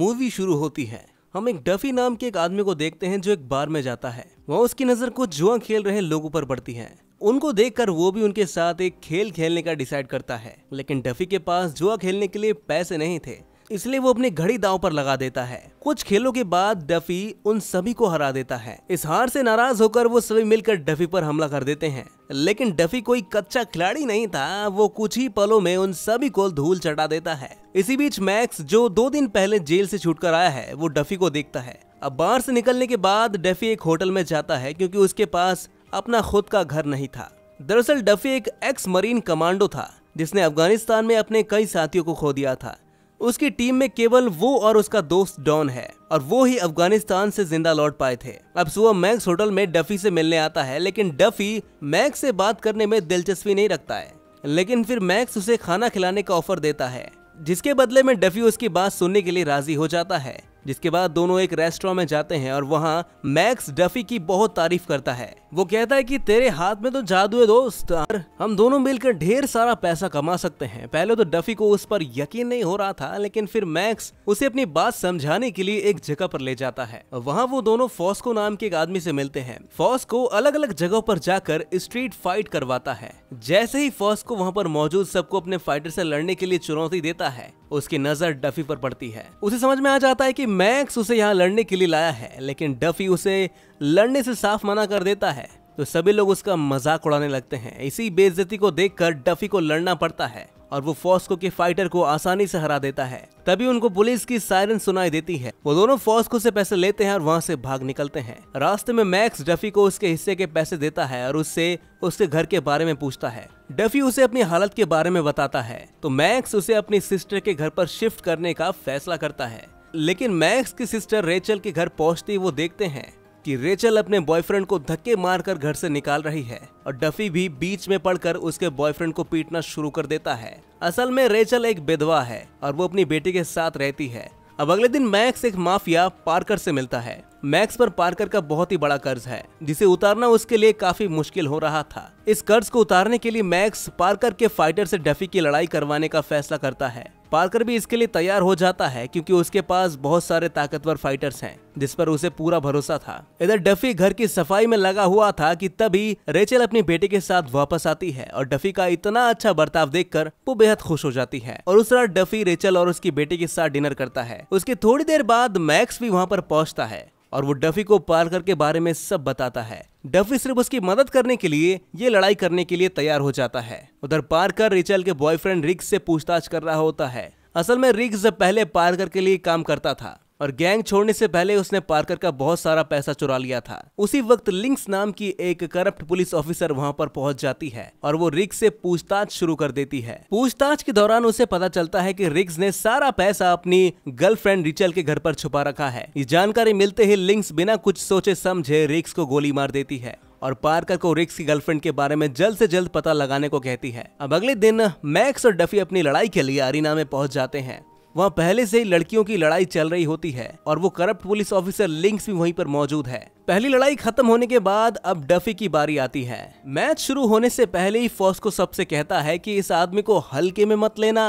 movie शुरू होती है हम एक डफी नाम के एक आदमी को देखते हैं जो एक बार में जाता है वह उसकी नजर कुछ जुआ खेल रहे लोगों पर पड़ती है उनको देखकर वो भी उनके साथ एक खेल खेलने का डिसाइड करता है लेकिन डफी के पास जुआ खेलने के लिए पैसे नहीं थे इसलिए वो अपनी घड़ी दाव पर लगा देता है कुछ खेलों के बाद डफी उन सभी को हरा देता है इस हार से नाराज होकर वो सभी मिलकर डफी पर हमला कर देते हैं लेकिन डफी कोई कच्चा खिलाड़ी नहीं था वो कुछ ही पलों में उन सभी को धूल चटा देता है इसी बीच मैक्स जो दो दिन पहले जेल से छूटकर आया है वो डफी को देखता है अब बाहर से निकलने के बाद डफी एक होटल में जाता है क्योंकि उसके पास अपना खुद का घर नहीं था दरअसल डफी एक एक्स मरीन कमांडो था जिसने अफगानिस्तान में अपने कई साथियों को खो दिया था उसकी टीम में केवल वो और उसका दोस्त डॉन है और वो ही अफगानिस्तान से जिंदा लौट पाए थे अब सुबह मैक्स होटल में डफी से मिलने आता है लेकिन डफी मैक्स से बात करने में दिलचस्पी नहीं रखता है लेकिन फिर मैक्स उसे खाना खिलाने का ऑफर देता है जिसके बदले में डफी उसकी बात सुनने के लिए राजी हो जाता है जिसके बाद दोनों एक रेस्टोरेंट में जाते हैं और वहाँ मैक्स डफी की बहुत तारीफ करता है वो कहता है कि तेरे हाथ में तो जादू है दोस्त हम दोनों मिलकर ढेर सारा पैसा कमा सकते हैं पहले तो डफी को उस पर यकीन नहीं हो रहा था लेकिन फिर मैक्स उसे अपनी बात समझाने के लिए एक जगह पर ले जाता है वहाँ वो दोनों फॉस्को नाम के एक आदमी से मिलते हैं फॉस्को अलग अलग जगह पर जाकर स्ट्रीट फाइट करवाता है जैसे ही फॉस्को वहाँ पर मौजूद सबको अपने फाइटर से लड़ने के लिए चुनौती देता है उसकी नजर डफी पर पड़ती है उसे समझ में आ जाता है कि मैक्स उसे यहाँ लड़ने के लिए लाया है लेकिन डफी उसे लड़ने से साफ मना कर देता है तो सभी लोग उसका मजाक उड़ाने लगते हैं इसी बेइज्जती को देखकर डफी को लड़ना पड़ता है और वो फॉस्को के फाइटर को आसानी से हरा देता है तभी उनको पुलिस की सायरन सुनाई देती है वो दोनों फॉस्को से पैसे लेते हैं और वहाँ से भाग निकलते हैं रास्ते में मैक्स डफी को उसके हिस्से के पैसे देता है और उससे उसके घर के बारे में पूछता है डफी उसे अपनी हालत के बारे में बताता है तो मैक्स उसे अपनी सिस्टर के घर पर शिफ्ट करने का फैसला करता है लेकिन मैक्स की सिस्टर रेचल के घर पहुंचते ही वो देखते हैं कि रेचल अपने बॉयफ्रेंड को धक्के मारकर घर से निकाल रही है और डफी भी बीच में पड़कर उसके बॉयफ्रेंड को पीटना शुरू कर देता है असल में रेचल एक विधवा है और वो अपनी बेटी के साथ रहती है अब अगले दिन मैक्स एक माफिया पार्कर से मिलता है मैक्स पर पार्कर का बहुत ही बड़ा कर्ज है जिसे उतारना उसके लिए काफी मुश्किल हो रहा था इस कर्ज को उतारने के लिए मैक्स पार्कर के फाइटर से डफी की लड़ाई करवाने का फैसला करता है पार्कर भी इसके लिए तैयार हो जाता है क्योंकि उसके पास बहुत सारे ताकतवर फाइटर्स हैं जिस पर उसे पूरा भरोसा था इधर डफी घर की सफाई में लगा हुआ था कि तभी रेचल अपनी बेटी के साथ वापस आती है और डफी का इतना अच्छा बर्ताव देखकर वो बेहद खुश हो जाती है और उस रात डफी रेचल और उसकी बेटी के साथ डिनर करता है उसके थोड़ी देर बाद मैक्स भी वहाँ पर पहुँचता है और वो डफी को पार्कर के बारे में सब बताता है डफी सिर्फ उसकी मदद करने के लिए ये लड़ाई करने के लिए तैयार हो जाता है उधर पार्कर रिचल के बॉयफ्रेंड रिक्स से पूछताछ कर रहा होता है असल में रिक्स पहले पार्कर के लिए काम करता था और गैंग छोड़ने से पहले उसने पार्कर का बहुत सारा पैसा चुरा लिया था उसी वक्त लिंक्स नाम की एक करप्ट पुलिस ऑफिसर वहाँ पर पहुंच जाती है और वो रिक्स से पूछताछ शुरू कर देती है पूछताछ के दौरान उसे पता चलता है की रिक्स ने सारा पैसा अपनी गर्लफ्रेंड रिचल के घर पर छुपा रखा है ये जानकारी मिलते ही लिंक्स बिना कुछ सोचे समझे रिक्स को गोली मार देती है और पार्कर को रिक्स की गर्लफ्रेंड के बारे में जल्द से जल्द पता लगाने को कहती है अब अगले दिन मैक्स और डफी अपनी लड़ाई के लिए अरीना में पहुंच जाते हैं वहाँ पहले से ही लड़कियों की लड़ाई चल रही होती है और वो करप्ट पुलिस ऑफिसर लिंक्स भी वहीं पर मौजूद है पहली लड़ाई खत्म होने के बाद अब डफी की बारी आती है मैच शुरू होने से पहले ही को सबसे कहता है कि इस आदमी को हल्के में मत लेना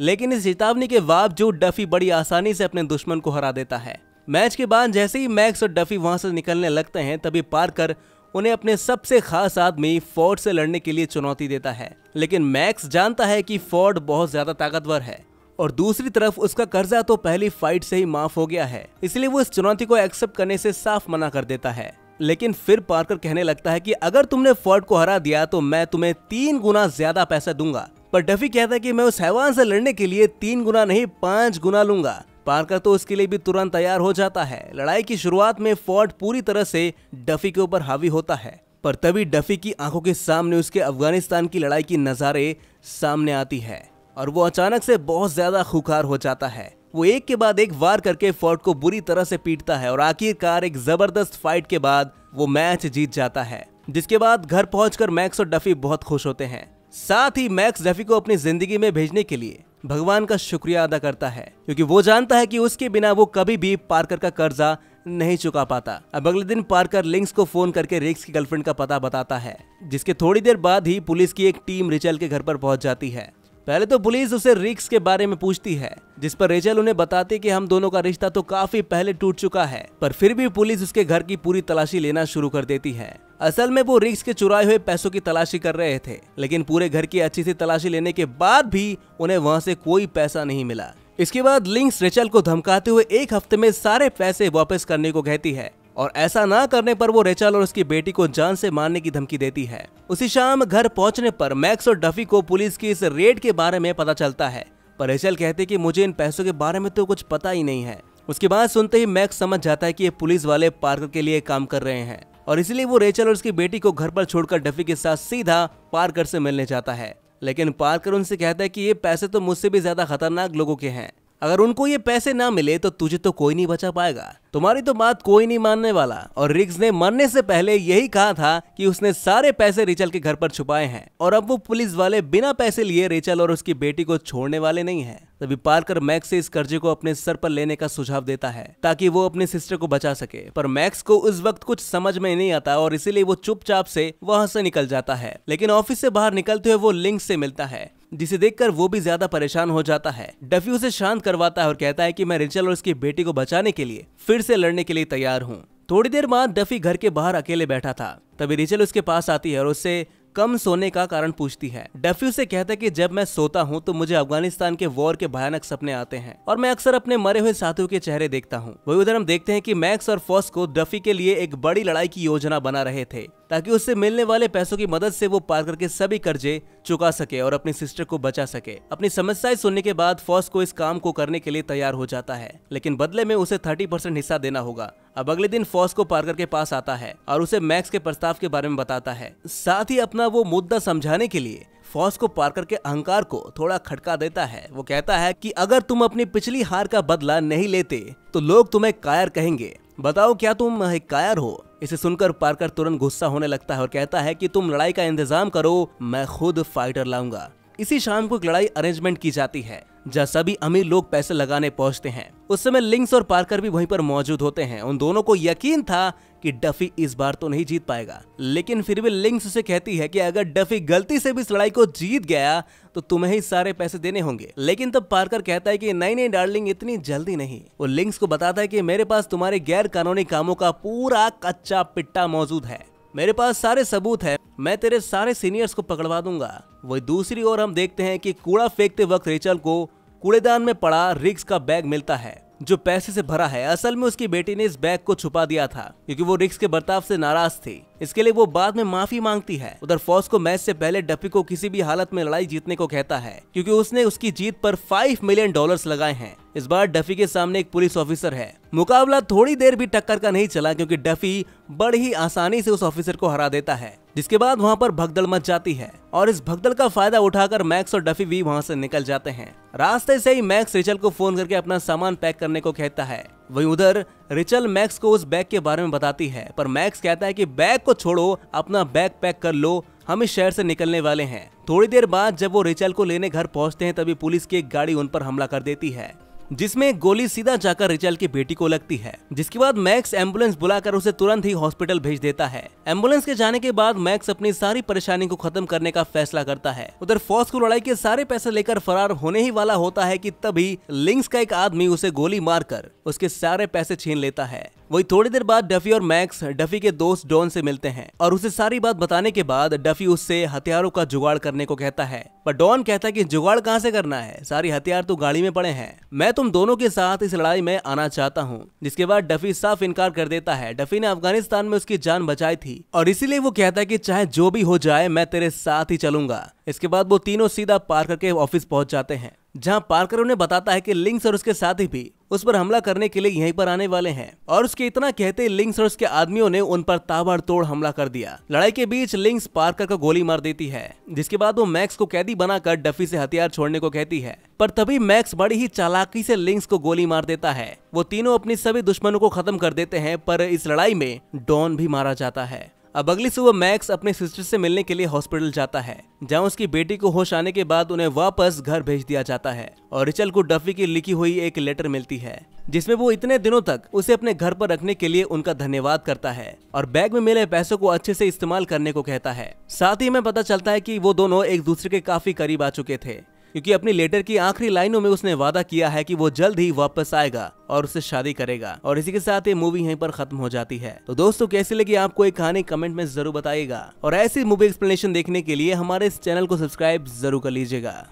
लेकिन इस चेतावनी के बावजूद डफी बड़ी आसानी से अपने दुश्मन को हरा देता है मैच के बाद जैसे ही मैक्स और डफी वहां से निकलने लगते हैं तभी पार्कर उन्हें अपने सबसे खास आदमी फोर्ड से लड़ने के लिए चुनौती देता है लेकिन मैक्स जानता है कि फोर्ड बहुत ज्यादा ताकतवर है और दूसरी तरफ उसका कर्जा तो पहली फाइट से ही माफ हो गया है इसलिए वो इस चुनौती को एक्सेप्ट करने से साफ मना कर देता है लेकिन फिर पार्कर कहने लगता है कि अगर तुमने फोर्ड को हरा दिया तो मैं तुम्हें तीन गुना ज्यादा पैसा दूंगा पर डफी कहता है कि मैं उस हैवान से लड़ने के लिए तीन गुना नहीं पांच गुना लूंगा पार्कर तो उसके लिए भी तुरंत तैयार हो जाता है लड़ाई की शुरुआत में फोर्ड पूरी तरह से डफी के ऊपर हावी होता है पर तभी डफी की आंखों के सामने उसके अफगानिस्तान की लड़ाई की नज़ारे सामने आती है और वो अचानक से बहुत ज्यादा खुखार हो जाता है वो एक के बाद एक वार करके फोर्ट को बुरी तरह से पीटता है और आखिरकार एक जबरदस्त फाइट के बाद वो मैच जीत जाता है जिसके बाद घर पहुंचकर मैक्स और डफी बहुत खुश होते हैं साथ ही मैक्स डफी को अपनी जिंदगी में भेजने के लिए भगवान का शुक्रिया अदा करता है क्योंकि वो जानता है कि उसके बिना वो कभी भी पार्कर का कर्जा नहीं चुका पाता अब अगले दिन पार्कर लिंक्स को फोन करके रिक्स की गर्लफ्रेंड का पता बताता है जिसके थोड़ी देर बाद ही पुलिस की एक टीम रिचल के घर पर पहुंच जाती है पहले तो पुलिस उसे रिक्स के बारे में पूछती है जिस पर रेचल उन्हें बताती कि हम दोनों का रिश्ता तो काफी पहले टूट चुका है पर फिर भी पुलिस उसके घर की पूरी तलाशी लेना शुरू कर देती है असल में वो रिक्स के चुराए हुए पैसों की तलाशी कर रहे थे लेकिन पूरे घर की अच्छी सी तलाशी लेने के बाद भी उन्हें वहाँ से कोई पैसा नहीं मिला इसके बाद लिंक्स रेचल को धमकाते हुए एक हफ्ते में सारे पैसे वापस करने को कहती है और ऐसा ना करने पर वो रेचल और उसकी बेटी को जान से मारने की धमकी देती है उसी शाम घर पहुंचने पर मैक्स और डफी को पुलिस की इस रेड के बारे में पता चलता है पर रेचल कहते कि मुझे इन पैसों के बारे में तो कुछ पता ही नहीं है उसके बाद सुनते ही मैक्स समझ जाता है कि ये पुलिस वाले पार्कर के लिए काम कर रहे हैं और इसलिए वो रेचल और उसकी बेटी को घर पर छोड़कर डफी के साथ सीधा पार्कर से मिलने जाता है लेकिन पार्कर उनसे कहता है कि ये पैसे तो मुझसे भी ज्यादा खतरनाक लोगों के हैं अगर उनको ये पैसे ना मिले तो तुझे तो कोई नहीं बचा पाएगा तुम्हारी तो बात कोई नहीं मानने वाला और रिग्स ने मरने से पहले यही कहा था कि उसने सारे पैसे रिचल के घर पर छुपाए हैं और अब वो पुलिस वाले बिना पैसे लिए रिचल और उसकी बेटी को छोड़ने वाले नहीं है तभी पार्कर मैक्स से इस कर्जे को अपने सर पर लेने का सुझाव देता है ताकि वो अपने सिस्टर को बचा सके पर मैक्स को उस वक्त कुछ समझ में नहीं आता और इसीलिए वो चुपचाप से वहां से निकल जाता है लेकिन ऑफिस से बाहर निकलते हुए वो लिंक से मिलता है जिसे देखकर वो भी ज्यादा परेशान हो जाता है डफी उसे शांत करवाता है और कहता है कि मैं रिचल और उसकी बेटी को बचाने के लिए फिर से लड़ने के लिए तैयार हूँ थोड़ी देर बाद डफी घर के बाहर अकेले बैठा था तभी रिचल उसके पास आती है और उससे कम सोने का कारण पूछती है डफी उसे कहता है कि जब मैं सोता हूँ तो मुझे अफगानिस्तान के वॉर के भयानक सपने आते हैं और मैं अक्सर अपने मरे हुए साथियों के चेहरे देखता हूँ वही उधर हम देखते हैं कि मैक्स और फॉस को डफी के लिए एक बड़ी लड़ाई की योजना बना रहे थे ताकि उससे मिलने वाले पैसों की मदद से वो पार करके सभी कर्जे चुका सके और अपनी सिस्टर को बचा सके अपनी समस्याएं सुनने के बाद फॉस को इस काम को करने के लिए तैयार हो जाता है लेकिन बदले में उसे थर्टी परसेंट हिस्सा देना होगा अब अगले दिन फॉस को पार्कर के पास आता है और उसे मैक्स के प्रस्ताव के बारे में बताता है साथ ही अपना वो मुद्दा समझाने के लिए फॉस को पार्कर के अहंकार को थोड़ा खटका देता है वो कहता है कि अगर तुम अपनी पिछली हार का बदला नहीं लेते तो लोग तुम्हें कायर कहेंगे बताओ क्या तुम एक कायर हो इसे सुनकर पार्कर तुरंत गुस्सा होने लगता है और कहता है कि तुम लड़ाई का इंतजाम करो मैं खुद फाइटर लाऊंगा इसी शाम को एक लड़ाई अरेंजमेंट की जाती है जहाँ सभी अमीर लोग पैसे लगाने पहुंचते हैं उस समय लिंक्स और पार्कर भी वहीं पर मौजूद होते हैं उन दोनों को यकीन था कि डफी इस बार तो नहीं जीत पाएगा लेकिन फिर भी लिंक्स उसे कहती है कि अगर डफी गलती से भी इस लड़ाई को जीत गया तो तुम्हें ही सारे पैसे देने होंगे लेकिन तब पार्कर कहता है कि नहीं नहीं डार्लिंग इतनी जल्दी नहीं वो लिंक्स को बताता है कि मेरे पास तुम्हारे गैर कानूनी कामों का पूरा कच्चा पिट्टा मौजूद है मेरे पास सारे सबूत है मैं तेरे सारे सीनियर्स को पकड़वा दूंगा वही दूसरी ओर हम देखते हैं कि कूड़ा फेंकते वक्त रेचल को कूड़ेदान में पड़ा रिक्स का बैग मिलता है जो पैसे से भरा है असल में उसकी बेटी ने इस बैग को छुपा दिया था क्योंकि वो रिक्स के बर्ताव से नाराज थी इसके लिए वो बाद में माफी मांगती है उधर फॉस को मैच से पहले डफी को किसी भी हालत में लड़ाई जीतने को कहता है क्योंकि उसने उसकी जीत पर फाइव मिलियन डॉलर्स लगाए हैं इस बार डफी के सामने एक पुलिस ऑफिसर है मुकाबला थोड़ी देर भी टक्कर का नहीं चला क्योंकि डफी बड़ी ही आसानी से उस ऑफिसर को हरा देता है जिसके बाद वहाँ पर भगदड़ मच जाती है और इस भगदड़ का फायदा उठाकर मैक्स और डफी भी वहाँ से निकल जाते हैं रास्ते से ही मैक्स रिचल को फोन करके अपना सामान पैक करने को कहता है वहीं उधर रिचल मैक्स को उस बैग के बारे में बताती है पर मैक्स कहता है कि बैग को छोड़ो अपना बैग पैक कर लो हम इस शहर से निकलने वाले हैं थोड़ी देर बाद जब वो रिचल को लेने घर पहुंचते हैं तभी पुलिस की एक गाड़ी उन पर हमला कर देती है जिसमें गोली सीधा जाकर रिचल की बेटी को लगती है जिसके बाद मैक्स एम्बुलेंस बुलाकर उसे तुरंत ही हॉस्पिटल भेज देता है एम्बुलेंस के जाने के बाद मैक्स अपनी सारी परेशानी को खत्म करने का फैसला करता है उधर फॉस को लड़ाई के सारे पैसे लेकर फरार होने ही वाला होता है की तभी लिंक्स का एक आदमी उसे गोली मार उसके सारे पैसे छीन लेता है वही थोड़ी देर बाद डफी और मैक्स डफी के दोस्त डॉन से मिलते हैं और उसे सारी बात बताने के बाद डफी उससे हथियारों का जुगाड़ करने को कहता है पर डॉन कहता है कि जुगाड़ कहाँ से करना है सारी हथियार तो गाड़ी में पड़े हैं मैं तुम दोनों के साथ इस लड़ाई में आना चाहता हूँ जिसके बाद डफी साफ इनकार कर देता है डफी ने अफगानिस्तान में उसकी जान बचाई थी और इसीलिए वो कहता है की चाहे जो भी हो जाए मैं तेरे साथ ही चलूंगा इसके बाद वो तीनों सीधा पार्कर के ऑफिस पहुंच जाते हैं जहां पार्कर उन्हें बताता है कि लिंक्स और उसके साथी भी उस पर हमला करने के लिए यहीं पर आने वाले हैं और उसके इतना कहते लिंक्स और उसके आदमियों ने उन पर ताबड़तोड़ हमला कर दिया लड़ाई के बीच लिंक्स पार्कर को गोली मार देती है जिसके बाद वो मैक्स को कैदी बनाकर डफी से हथियार छोड़ने को कहती है पर तभी मैक्स बड़ी ही चालाकी से लिंक्स को गोली मार देता है वो तीनों अपनी सभी दुश्मनों को खत्म कर देते हैं पर इस लड़ाई में डॉन भी मारा जाता है अब अगली सुबह मैक्स अपने सिस्टर से मिलने के लिए हॉस्पिटल जाता है जहां उसकी बेटी को होश आने के बाद उन्हें वापस घर भेज दिया जाता है और रिचल को डफी की लिखी हुई एक लेटर मिलती है जिसमें वो इतने दिनों तक उसे अपने घर पर रखने के लिए उनका धन्यवाद करता है और बैग में मिले पैसों को अच्छे से इस्तेमाल करने को कहता है साथ ही हमें पता चलता है कि वो दोनों एक दूसरे के काफी करीब आ चुके थे क्योंकि अपनी लेटर की आखिरी लाइनों में उसने वादा किया है कि वो जल्द ही वापस आएगा और उससे शादी करेगा और इसी के साथ ये मूवी यहीं पर खत्म हो जाती है तो दोस्तों कैसी लगी आपको एक कहानी कमेंट में जरूर बताइएगा और ऐसी मूवी एक्सप्लेनेशन देखने के लिए हमारे इस चैनल को सब्सक्राइब जरूर कर लीजिएगा